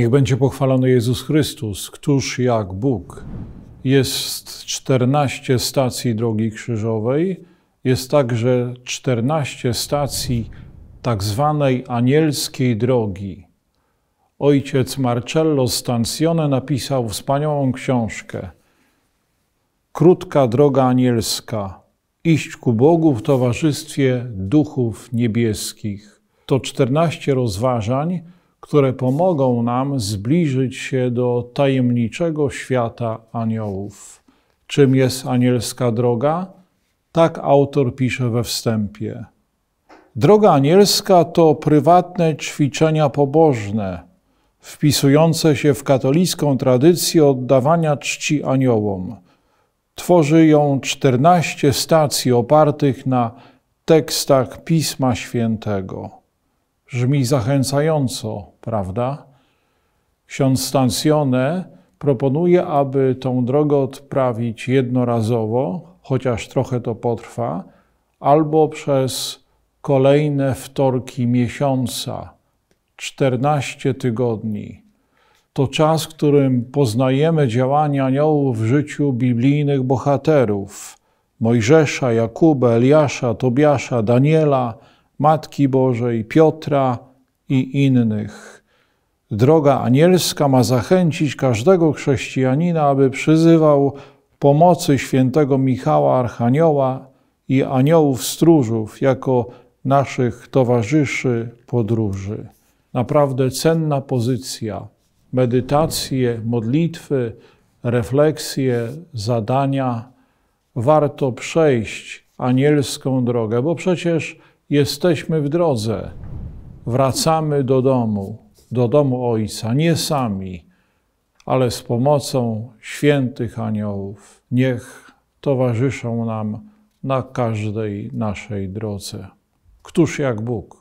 Niech będzie pochwalony Jezus Chrystus, któż jak Bóg. Jest 14 stacji drogi krzyżowej, jest także 14 stacji tak zwanej anielskiej drogi. Ojciec Marcello Stancione napisał wspaniałą książkę Krótka droga anielska. Iść ku Bogu w towarzystwie duchów niebieskich. To 14 rozważań, które pomogą nam zbliżyć się do tajemniczego świata aniołów. Czym jest anielska droga? Tak autor pisze we wstępie. Droga anielska to prywatne ćwiczenia pobożne, wpisujące się w katolicką tradycję oddawania czci aniołom. Tworzy ją 14 stacji opartych na tekstach Pisma Świętego. Brzmi zachęcająco, prawda? Ksiądz Stancione proponuje, aby tą drogę odprawić jednorazowo, chociaż trochę to potrwa, albo przez kolejne wtorki miesiąca, 14 tygodni. To czas, w którym poznajemy działania aniołów w życiu biblijnych bohaterów Mojżesza, Jakuba, Eliasza, Tobiasza, Daniela, Matki Bożej, Piotra i innych. Droga anielska ma zachęcić każdego chrześcijanina, aby przyzywał pomocy świętego Michała Archanioła i aniołów stróżów jako naszych towarzyszy podróży. Naprawdę cenna pozycja. Medytacje, modlitwy, refleksje, zadania. Warto przejść anielską drogę, bo przecież jesteśmy w drodze, wracamy do domu, do domu Ojca, nie sami, ale z pomocą świętych aniołów. Niech towarzyszą nam na każdej naszej drodze. Któż jak Bóg?